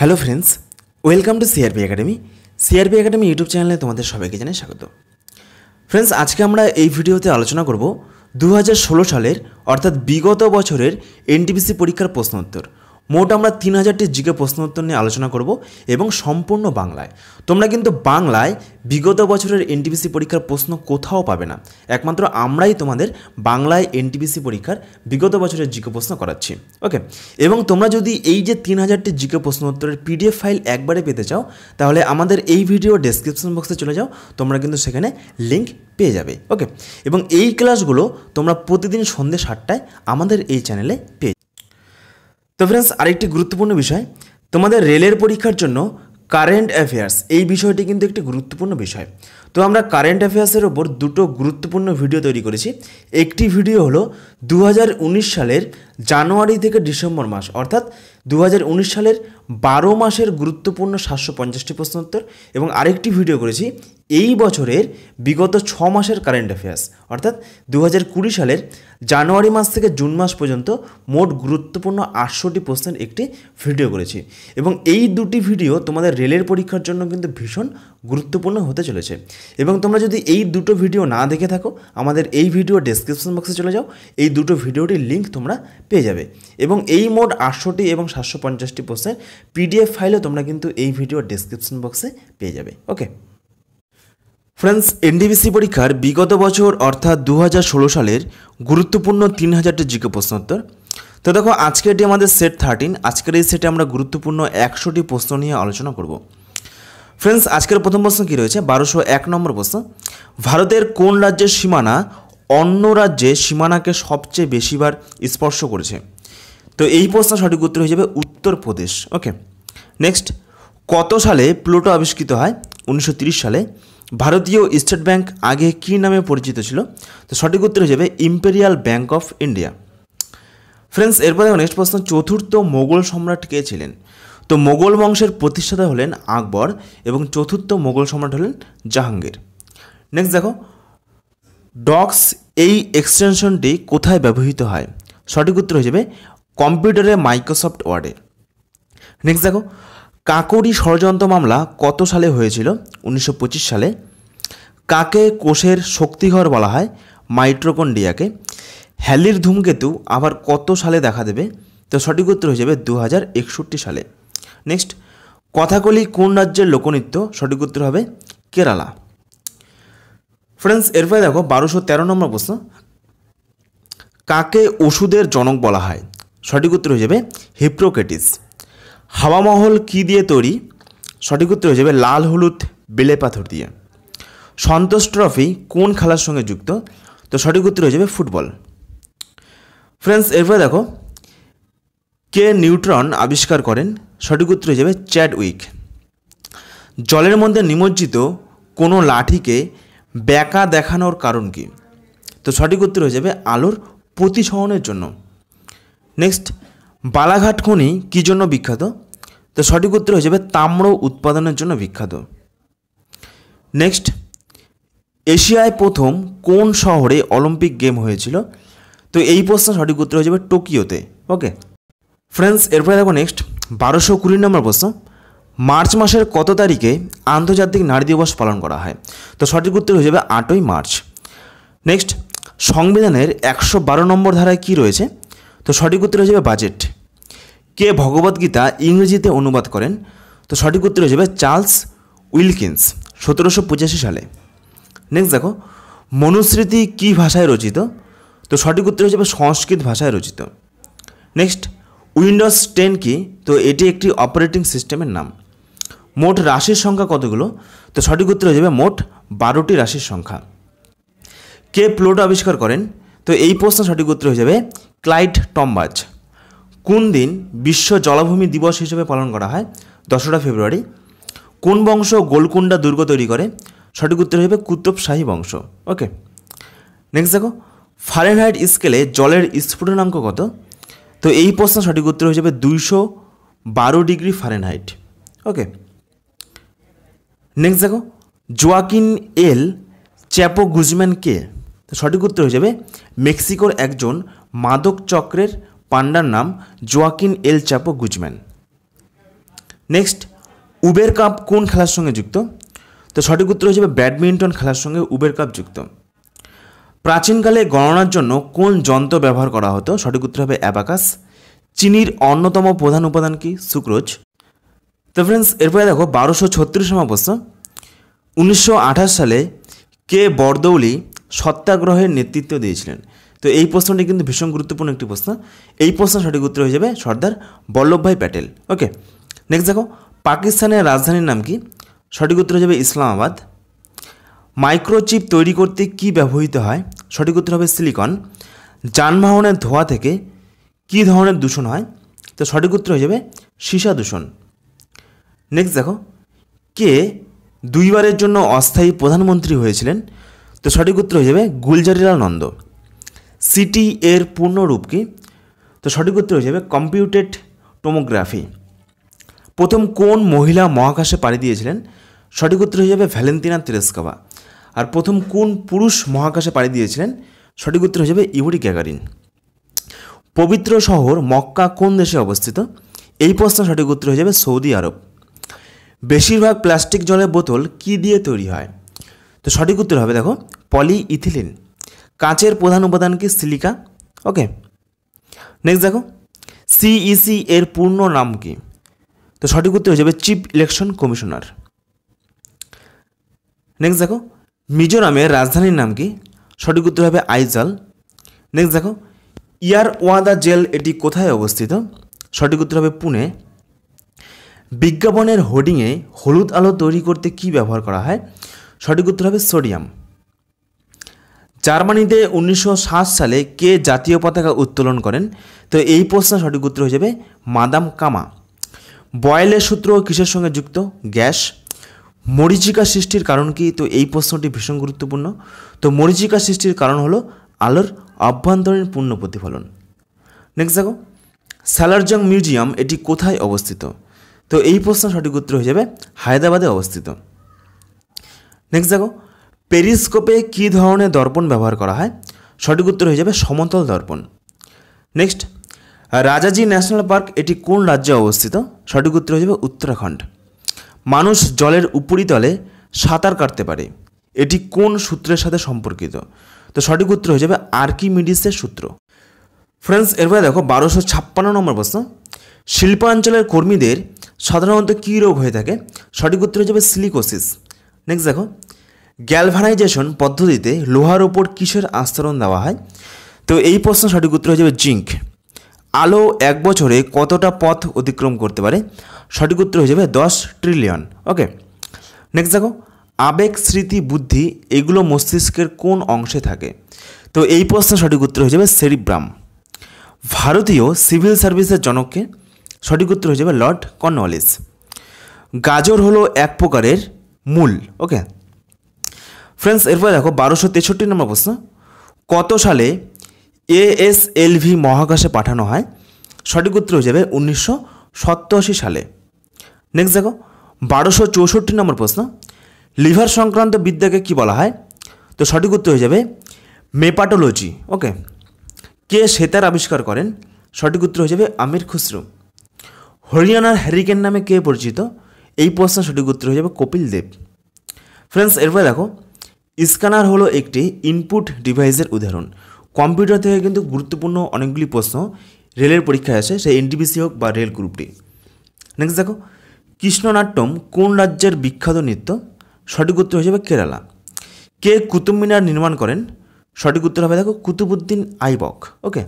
hello friends welcome to CRP academy CRP academy YouTube চ্যানেলে তোমাদের সবাইকে জানাই স্বাগত ফ্রেন্ডস আজকে আমরা এই ভিডিওতে আলোচনা করব দু সালের অর্থাৎ বিগত বছরের এনটিপিসি পরীক্ষার প্রশ্নোত্তর মোট আমরা তিন হাজারটি জিকে প্রশ্ন উত্তর নিয়ে আলোচনা করব এবং সম্পূর্ণ বাংলায় তোমরা কিন্তু বাংলায় বিগত বছরের এনটিপিসি পরীক্ষার প্রশ্ন কোথাও পাবে না একমাত্র আমরাই তোমাদের বাংলায় এনটিপিসি পরীক্ষার বিগত বছরের জিকে প্রশ্ন করাচ্ছি ওকে এবং তোমরা যদি এই যে তিন হাজারটি জিকে প্রশ্ন উত্তরের পিডিএফ ফাইল একবারে পেতে চাও তাহলে আমাদের এই ভিডিও ডেসক্রিপশন বক্সে চলে যাও তোমরা কিন্তু সেখানে লিঙ্ক পেয়ে যাবে ওকে এবং এই ক্লাসগুলো তোমরা প্রতিদিন সন্ধ্যে সাতটায় আমাদের এই চ্যানেলে পেয়ে তো ফ্রেন্ডস আরেকটি গুরুত্বপূর্ণ বিষয় তোমাদের রেলের পরীক্ষার জন্য কারেন্ট অ্যাফেয়ার্স এই বিষয়টি কিন্তু একটি গুরুত্বপূর্ণ বিষয় তো আমরা কারেন্ট অ্যাফেয়ার্সের ওপর দুটো গুরুত্বপূর্ণ ভিডিও তৈরি করেছি একটি ভিডিও হলো দু সালের জানুয়ারি থেকে ডিসেম্বর মাস অর্থাৎ দু সালের বারো মাসের গুরুত্বপূর্ণ সাতশো পঞ্চাশটি প্রশ্নোত্তর এবং আরেকটি ভিডিও করেছি এই বছরের বিগত ছ মাসের কারেন্ট অ্যাফেয়ার্স অর্থাৎ দু সালের জানুয়ারি মাস থেকে জুন মাস পর্যন্ত মোট গুরুত্বপূর্ণ আটশোটি প্রশ্নের একটি ভিডিও করেছি এবং এই দুটি ভিডিও তোমাদের রেলের পরীক্ষার জন্য কিন্তু ভীষণ গুরুত্বপূর্ণ হতে চলেছে এবং তোমরা যদি এই দুটো ভিডিও না দেখে থাকো আমাদের এই ভিডিও ডেসক্রিপশন বক্সে চলে যাও এই দুটো ভিডিওটির লিঙ্ক তোমরা পেয়ে যাবে এবং এই মোট আটশোটি এবং সাতশো পঞ্চাশটি প্রশ্নের পিডিএফ ফাইলও তোমরা কিন্তু এই ভিডিও ডেসক্রিপশন বক্সে পেয়ে যাবে ওকে ফ্রেন্ডস এনডিবিসি পরীক্ষার বিগত বছর অর্থাৎ দু সালের গুরুত্বপূর্ণ তিন হাজারটি জিকে প্রশ্নোত্তর তো দেখো আজকে এটি আমাদের সেট থার্টিন আজকের এই সেটে আমরা গুরুত্বপূর্ণ একশোটি প্রশ্ন নিয়ে আলোচনা করব ফ্রেন্ডস আজকের প্রথম প্রশ্ন কী রয়েছে বারোশো এক নম্বর প্রশ্ন ভারতের কোন রাজ্যের সীমানা অন্য রাজ্যে সীমানাকে সবচেয়ে বেশিবার স্পর্শ করেছে তো এই প্রশ্ন সঠিক উত্তর হয়ে যাবে উত্তরপ্রদেশ ওকে নেক্সট কত সালে প্লুটো আবিষ্কৃত হয় উনিশশো সালে ভারতীয় স্টেট ব্যাংক আগে কী নামে পরিচিত ছিল তো সঠিক উত্তর হয়ে যাবে Imperial Bank of India friends এরপরে নেক্সট প্রশ্ন চতুর্থ মোগল সম্রাট কে ছিলেন তো মোগল বংশের প্রতিষ্ঠাতা হলেন আকবর এবং চতুর্থ মোগল সম্রাট হলেন জাহাঙ্গীর নেক্সট দেখো ডক্স এই এক্সটেনশনটি কোথায় ব্যবহৃত হয় সঠিক উত্তর হয়ে যাবে কম্পিউটারে মাইক্রোসফট ওয়ার্ডে নেক্সট দেখো কাকরি ষড়যন্ত্র মামলা কত সালে হয়েছিল উনিশশো সালে কাকে কোষের শক্তিঘর বলা হয় মাইট্রোকন্ডিয়াকে হ্যালির ধূমকেতু আবার কত সালে দেখা দেবে তো সঠিক উত্তর হয়ে যাবে দু সালে নেক্সট কথাকলি কোন রাজ্যের লোকনৃত্য সঠিক উত্তর হবে কেরালা ফ্রেন্ডস এরপরে দেখো বারোশো তেরো নম্বর প্রশ্ন কাকে ওষুধের জনক বলা হয় সঠিক উত্তর হয়ে যাবে হিপ্রোকেটিস হাওয়ামহল কি দিয়ে তৈরি সঠিক উত্তর হয়ে যাবে লাল হলুদ বেলে পাথর দিয়ে সন্তোষ ট্রফি কোন খেলার সঙ্গে যুক্ত তো সঠিক উত্তর হয়ে যাবে ফুটবল ফ্রেন্ডস এরপরে দেখো কে নিউট্রন আবিষ্কার করেন সঠিক উত্তর হয়ে যাবে চ্যাড উইক জলের মধ্যে নিমজ্জিত কোনো লাঠিকে ব্যাকা দেখানোর কারণ কি তো সঠিক উত্তর হয়ে যাবে আলোর প্রতিসহনের জন্য নেক্সট বালাঘাট খনি কী জন্য বিখ্যাত তো সঠিক উত্তর হয়ে যাবে তাম্র উৎপাদনের জন্য বিখ্যাত নেক্সট এশিয়ায় প্রথম কোন শহরে অলিম্পিক গেম হয়েছিল তো এই প্রশ্ন সঠিক উত্তর হয়ে যাবে টোকিওতে ওকে ফ্রেন্ডস এরপরে দেখো নেক্সট বারোশো কুড়ি নম্বর প্রশ্ন মার্চ মাসের কত তারিখে আন্তর্জাতিক নারী দিবস পালন করা হয় তো সঠিক উত্তর হয়ে যাবে আটই মার্চ নেক্সট সংবিধানের একশো বারো নম্বর ধারায় কি রয়েছে তো সঠিক উত্তর হয়ে যাবে বাজেট কে ভগবদ্গীতা ইংরেজিতে অনুবাদ করেন তো সঠিক উত্তর হয়ে যাবে চার্লস উইলকিন্স সতেরোশো পঁচাশি সালে নেক্সট দেখো মনুস্মৃতি কী ভাষায় রচিত তো সঠিক উত্তর হয়ে যাবে সংস্কৃত ভাষায় রচিত নেক্সট উইন্ডোজ টেন কি তো এটি একটি অপারেটিং সিস্টেমের নাম মোট রাশির সংখ্যা কতগুলো তো সঠিক উত্তর হয়ে যাবে মোট বারোটি রাশির সংখ্যা কে প্লোটো আবিষ্কার করেন তো এই প্রশ্ন সঠিক উত্তর হয়ে যাবে ক্লাইড টম্বাজ কোন দিন বিশ্ব জলাভূমি দিবস হিসেবে পালন করা হয় দশরা ফেব্রুয়ারি কোন বংশ গোলকুন্ডা দুর্গ তৈরি করে সঠিক উত্তর হয়ে যাবে কুতুবশাহী বংশ ওকে নেক্সট দেখো ফারেনহাইট স্কেলে জলের স্ফুটনাঙ্ক কত তো এই প্রশ্ন সঠিক উত্তর হয়ে যাবে দুইশো বারো ডিগ্রি ফারেনহাইট ওকে নেক্সট দেখো জোয়াকিন এল চ্যাপো গুজম্যান কে সঠিক উত্তর হয়ে যাবে মেক্সিকোর একজন মাদক চক্রের পান্ডার নাম Joaquin El Chapo Guzman next Uber cup কোন খেলার সঙ্গে যুক্ত তো সঠিক উত্তর হয়ে যাবে ব্যাডমিন্টন খেলার সঙ্গে উবের কাপ যুক্ত প্রাচীনকালে গণনার জন্য কোন যন্ত্র ব্যবহার করা হতো সঠিক উত্তর হবে অ্যাবাকাস চিনির অন্যতম প্রধান উপাদান কি সুক্রোজ তো ফ্রেন্ডস এরপরে দেখো বারোশো ছত্রিশ প্রশ্ন উনিশশো সালে কে বরদৌলি সত্যাগ্রহের নেতৃত্ব দিয়েছিলেন তো এই প্রশ্নটি কিন্তু ভীষণ গুরুত্বপূর্ণ একটি প্রশ্ন এই প্রশ্ন সঠিক উত্তর হয়ে যাবে সর্দার বল্লভভাই প্যাটেল ওকে নেক্সট দেখো পাকিস্তানের রাজধানীর নাম কি সঠিক উত্তর হয়ে যাবে ইসলামাবাদ মাইক্রোচিপ তৈরি করতে কি ব্যবহৃত হয় সঠিক উত্তর হবে সিলিকন যানবাহনের ধোঁয়া থেকে কি ধরনের দূষণ হয় তো সঠিক উত্তর হয়ে যাবে সীসা দূষণ নেক্সট দেখো কে দুইবারের জন্য অস্থায়ী প্রধানমন্ত্রী হয়েছিলেন তো সঠিক উত্তর হয়ে যাবে নন্দ সিটি এর পূর্ণরূপ কি তো সঠিক উত্তর হয়ে যাবে কম্পিউটেড টোমোগ্রাফি প্রথম কোন মহিলা মহাকাশে পাড়ি দিয়েছিলেন সঠিক উত্তর হয়ে যাবে ভ্যালেন্তিনা তেরেস্কাবা আর প্রথম কোন পুরুষ মহাকাশে পাড়ি দিয়েছিলেন সঠিক উত্তর হিসেবে ইহুরি গ্যাগারিন পবিত্র শহর মক্কা কোন দেশে অবস্থিত এই প্রশ্ন সঠিক উত্তর হয়ে যাবে সৌদি আরব বেশিরভাগ প্লাস্টিক জলের বোতল কি দিয়ে তৈরি হয় তো সঠিক উত্তর হবে দেখো পলি ইথিলিন কাঁচের প্রধান উপাদান কি সিলিকা ওকে নেক্সট দেখো সিইসি e এর পূর্ণ নাম কি তো সঠিক উত্তর হয়ে যাবে চিফ ইলেকশন কমিশনার নেক্সট দেখো মিজোরামের রাজধানীর নাম কি সঠিক উত্তর হবে আইজাল নেক্সট দেখো ইয়ার ওয়াদা জেল এটি কোথায় অবস্থিত সঠিক উত্তর হবে পুনে বিজ্ঞাপনের হোর্ডিংয়ে হলুদ আলো তৈরি করতে কি ব্যবহার করা হয় সঠিক উত্তর হবে সোডিয়াম জার্মানিতে উনিশশো সালে কে জাতীয় পতাকা উত্তোলন করেন তো এই প্রশ্ন সঠিক উত্তর হয়ে যাবে মাদাম কামা বয়েলের সূত্র কিসের সঙ্গে যুক্ত গ্যাস মরিচিকা সৃষ্টির কারণ কি তো এই প্রশ্নটি ভীষণ গুরুত্বপূর্ণ তো মরিচিকা সৃষ্টির কারণ হলো আলোর আভ্যন্তরীণ পূর্ণ প্রতিফলন নেক্সট দেখো স্যালারজং মিউজিয়াম এটি কোথায় অবস্থিত তো এই প্রশ্ন সঠিক উত্তর হয়ে যাবে হায়দ্রাবাদে অবস্থিত নেক্সট দেখো পেরিস্কোপে কী ধরনের দর্পণ ব্যবহার করা হয় সঠিক উত্তর হয়ে যাবে সমতল দর্পণ নেক্সট রাজাজি ন্যাশনাল পার্ক এটি কোন রাজ্যে অবস্থিত সঠিক উত্তর হয়ে যাবে উত্তরাখণ্ড মানুষ জলের উপরিতলে সাঁতার কাটতে পারে এটি কোন সূত্রের সাথে সম্পর্কিত তো সঠিক উত্তর হয়ে যাবে আর্কিমিডিসের সূত্র ফ্রেন্ডস এরপরে দেখো বারোশো ছাপ্পান্ন নম্বর প্রশ্ন শিল্পাঞ্চলের কর্মীদের সাধারণত কী রোগ হয়ে থাকে সঠিক উত্তর হয়ে যাবে সিলিকোসিস নেক্সট দেখো গ্যালভানাইজেশন পদ্ধতিতে লোহার ওপর কিসের আস্তরণ দেওয়া হয় তো এই প্রশ্ন সঠিক উত্তর হয়ে যাবে জিঙ্ক আলো এক বছরে কতটা পথ অতিক্রম করতে পারে সঠিক উত্তর হয়ে যাবে দশ ট্রিলিয়ন ওকে নেক্সট দেখো আবেগ স্মৃতি বুদ্ধি এগুলো মস্তিষ্কের কোন অংশে থাকে তো এই প্রশ্নের সঠিক উত্তর হয়ে যাবে সেরিব্রাম ভারতীয় সিভিল সার্ভিসের জনককে সঠিক উত্তর হয়ে যাবে লর্ড কর্নওয়ালিস গাজর হলো এক প্রকারের মূল ওকে ফ্রেন্ডস এরপরে দেখো বারোশো তেষট্টি নম্বর প্রশ্ন কত সালে এএসএলভি মহাকাশে পাঠানো হয় সঠিক উত্তর হয়ে যাবে উনিশশো সালে নেক্সট দেখো বারোশো চৌষট্টি নম্বর প্রশ্ন লিভার সংক্রান্ত বিদ্যাকে কি বলা হয় তো সঠিক উত্তর হয়ে যাবে মেপাটোলজি ওকে কে সেতার আবিষ্কার করেন সঠিক উত্তর হয়ে যাবে আমির খুসরু হরিয়ানার হ্যারিকেন নামে কে পরিচিত এই প্রশ্ন সঠিক উত্তর হয়ে যাবে কপিল দেব ফ্রেন্ডস এরপরে দেখো স্ক্যানার হলো একটি ইনপুট ডিভাইসের উদাহরণ কম্পিউটার থেকে কিন্তু গুরুত্বপূর্ণ অনেকগুলি প্রশ্ন রেলের পরীক্ষায় আসে সেই এনটিপিসি হোক বা রেল গ্রুপ ডি নেক্সট দেখো কৃষ্ণনাট্যম কোন রাজ্যের বিখ্যাত নৃত্য সঠিক উত্তর হিসেবে কেরালা কে কুতুব মিনার নির্মাণ করেন সঠিক উত্তর হবে দেখো কুতুবুদ্দিন আইবক ওকে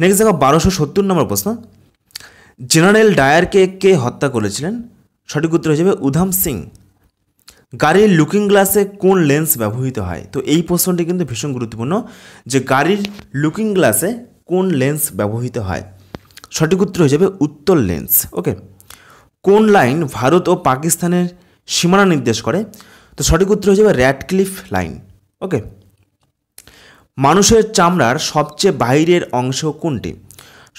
নেক্সট দেখো বারোশো সত্তর নম্বর প্রশ্ন জেনারেল ডায়ারকে কে হত্যা করেছিলেন সঠিক উত্তর হিসেবে উধাম সিং গাড়ির লুকিং গ্লাসে কোন লেন্স ব্যবহৃত হয় তো এই প্রশ্নটি কিন্তু ভীষণ গুরুত্বপূর্ণ যে গাড়ির লুকিং গ্লাসে কোন লেন্স ব্যবহৃত হয় সঠিক উত্তর হয়ে যাবে উত্তর লেন্স ওকে কোন লাইন ভারত ও পাকিস্তানের সীমানা নির্দেশ করে তো সঠিক উত্তর হয়ে যাবে র্যাডক্লিফ লাইন ওকে মানুষের চামড়ার সবচেয়ে বাইরের অংশ কোনটি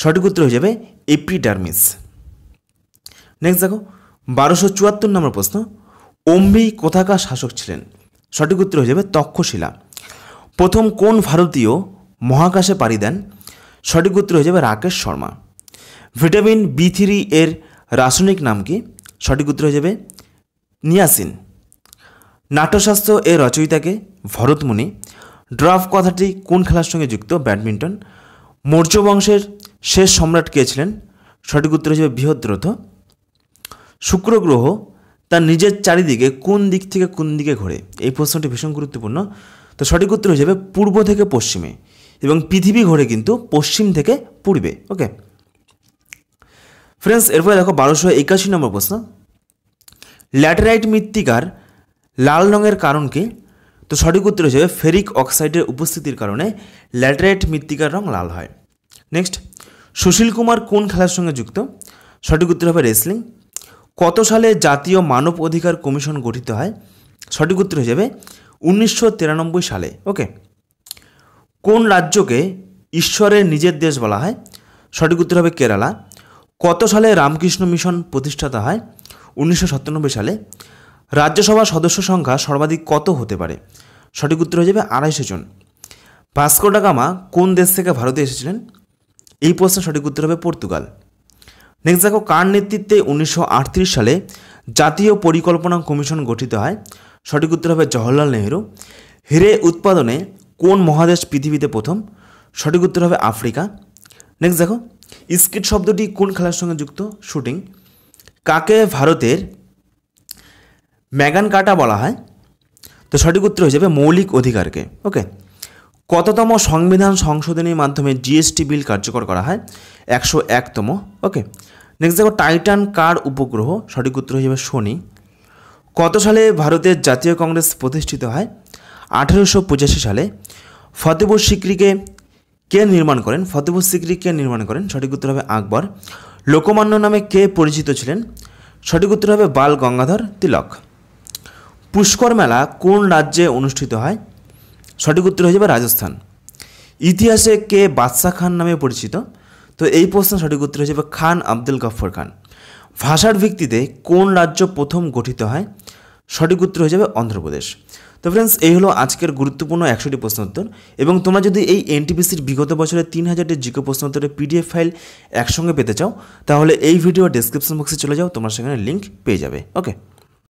সঠিক উত্তর হয়ে যাবে এপিডার্মিস নেক্সট দেখো বারোশো চুয়াত্তর নম্বর প্রশ্ন অম্বি কোথাকার শাসক ছিলেন সঠিক উত্তর হয়ে যাবে তক্ষশিলা প্রথম কোন ভারতীয় মহাকাশে পাড়ি দেন সঠিক উত্তর হয়ে যাবে Rakesh Sharma vitamin B three এর রাসায়নিক নাম কি সঠিক উত্তর হয়ে যাবে নিয়াসিন নাট্যশাস্ত্র এর রচয়িতাকে ভরতমুনি ড্রাফ কথাটি কোন খেলার সঙ্গে যুক্ত ব্যাডমিন্টন মৌর্য বংশের শেষ সম্রাট কে ছিলেন সঠিক উত্তর হিসেবে বৃহদ্রথ শুক্র গ্রহ তার নিজের চারিদিকে কোন দিক থেকে কোন দিকে ঘোরে এই প্রশ্নটি ভীষণ গুরুত্বপূর্ণ তো সঠিক উত্তর হয়ে পূর্ব থেকে পশ্চিমে এবং পৃথিবী ঘোরে কিন্তু পশ্চিম থেকে পূর্বে ওকে ফ্রেন্ডস এরপরে দেখো বারোশো একাশি নম্বর প্রশ্ন ল্যাটেরাইট মৃত্তিকার লাল রঙের কারণ কি তো সঠিক উত্তর হিসেবে ফেরিক অক্সাইডের উপস্থিতির কারণে ল্যাটেরাইট মৃত্তিকার রং লাল হয় নেক্সট সুশীল কুমার কোন খেলার সঙ্গে যুক্ত সঠিক উত্তর হবে রেসলিং কত সালে জাতীয় মানব অধিকার কমিশন গঠিত হয় সঠিক উত্তর যাবে উনিশশো সালে ওকে কোন রাজ্যকে ঈশ্বরের নিজের দেশ বলা হয় সঠিক উত্তর হবে কেরালা কত সালে রামকৃষ্ণ মিশন প্রতিষ্ঠাতা হয় উনিশশো সালে রাজ্যসভার সদস্য সংখ্যা সর্বাধিক কত হতে পারে সঠিক উত্তর হয়ে যাবে আড়াইশো জন ভাস্কো ডাকামা কোন দেশ থেকে ভারতে এসেছিলেন এই প্রশ্নের সঠিক উত্তর হবে পর্তুগাল নেক্সট কার নেতৃত্বে উনিশশো সালে জাতীয় পরিকল্পনা কমিশন গঠিত হয় সঠিক উত্তর হবে জওহরলাল নেহরু হিরে উৎপাদনে কোন মহাদেশ পৃথিবীতে প্রথম সঠিক উত্তর হবে আফ্রিকা নেক্সট দেখো স্কেট শব্দটি কোন খেলার সঙ্গে যুক্ত শুটিং কাকে ভারতের ম্যাগান কাটা বলা হয় তো সঠিক উত্তর হয়ে যাবে মৌলিক অধিকারকে ওকে কততম সংবিধান সংশোধনীর মাধ্যমে জিএসটি বিল কার্যকর করা হয় একশো একতম ওকে নেক্সট দেখো টাইটান কার উপগ্রহ সঠিক উত্তর হিসেবে শনি কত সালে ভারতের জাতীয় কংগ্রেস প্রতিষ্ঠিত হয় আঠেরোশো পঁচাশি সালে ফতেপুর সিক্রিকে কে নির্মাণ করেন ফতেপুর সিক্রি কে নির্মাণ করেন সঠিক উত্তর হবে আকবর লোকমান্য নামে কে পরিচিত ছিলেন সঠিক উত্তর হবে বাল গঙ্গাধর তিলক পুষ্কর মেলা কোন রাজ্যে অনুষ্ঠিত হয় সঠিক উত্তর হয়ে যাবে রাজস্থান ইতিহাসে কে বাদশাহ খান নামে পরিচিত তো এই প্রশ্ন সঠিক উত্তর হয়ে যাবে খান আব্দুল গফর খান ভাষার ভিত্তিতে কোন রাজ্য প্রথম গঠিত হয় সঠিক উত্তর হয়ে যাবে অন্ধ্রপ্রদেশ তো ফ্রেন্ডস এই হলো আজকের গুরুত্বপূর্ণ একশোটি প্রশ্ন উত্তর এবং তোমরা যদি এই এনটিপিসির বিগত বছরের তিন হাজারটি জিকো প্রশ্ন উত্তরে পিডিএফ ফাইল একসঙ্গে পেতে চাও তাহলে এই ভিডিও ডেসক্রিপশন বক্সে চলে যাও তোমার সেখানে লিঙ্ক পেয়ে যাবে ওকে